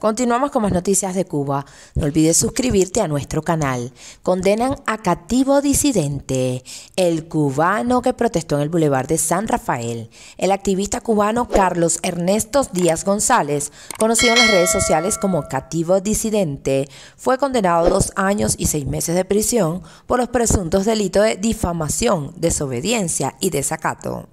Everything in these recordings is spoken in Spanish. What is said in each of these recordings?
Continuamos con más noticias de Cuba. No olvides suscribirte a nuestro canal. Condenan a cativo disidente, el cubano que protestó en el Boulevard de San Rafael. El activista cubano Carlos Ernesto Díaz González, conocido en las redes sociales como cativo disidente, fue condenado a dos años y seis meses de prisión por los presuntos delitos de difamación, desobediencia y desacato.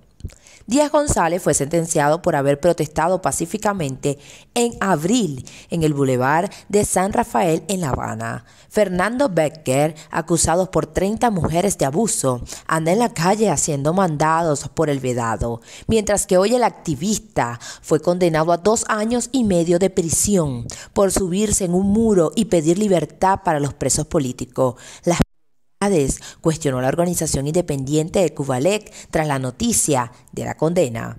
Díaz González fue sentenciado por haber protestado pacíficamente en abril en el Boulevard de San Rafael en La Habana. Fernando Becker, acusado por 30 mujeres de abuso, anda en la calle haciendo mandados por el vedado, mientras que hoy el activista fue condenado a dos años y medio de prisión por subirse en un muro y pedir libertad para los presos políticos cuestionó la organización independiente de Kubalek tras la noticia de la condena.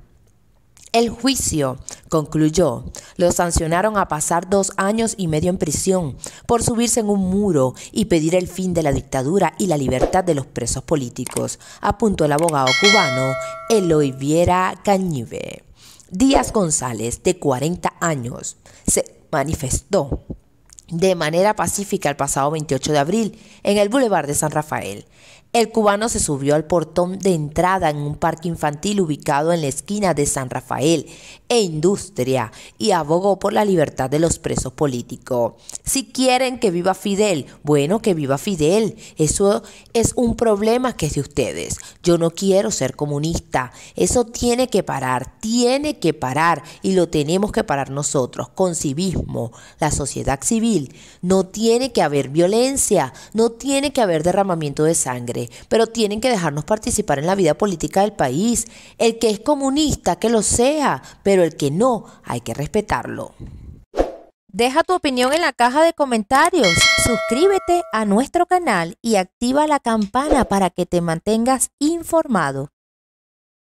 El juicio concluyó. Lo sancionaron a pasar dos años y medio en prisión por subirse en un muro y pedir el fin de la dictadura y la libertad de los presos políticos, apuntó el abogado cubano Eloy Viera Cañive. Díaz González, de 40 años, se manifestó de manera pacífica el pasado 28 de abril en el Boulevard de San Rafael. El cubano se subió al portón de entrada en un parque infantil ubicado en la esquina de San Rafael e Industria y abogó por la libertad de los presos políticos. Si quieren que viva Fidel, bueno, que viva Fidel. Eso es un problema que es de ustedes. Yo no quiero ser comunista. Eso tiene que parar, tiene que parar y lo tenemos que parar nosotros con civismo, la sociedad civil no tiene que haber violencia, no tiene que haber derramamiento de sangre, pero tienen que dejarnos participar en la vida política del país. El que es comunista, que lo sea, pero el que no, hay que respetarlo. Deja tu opinión en la caja de comentarios, suscríbete a nuestro canal y activa la campana para que te mantengas informado.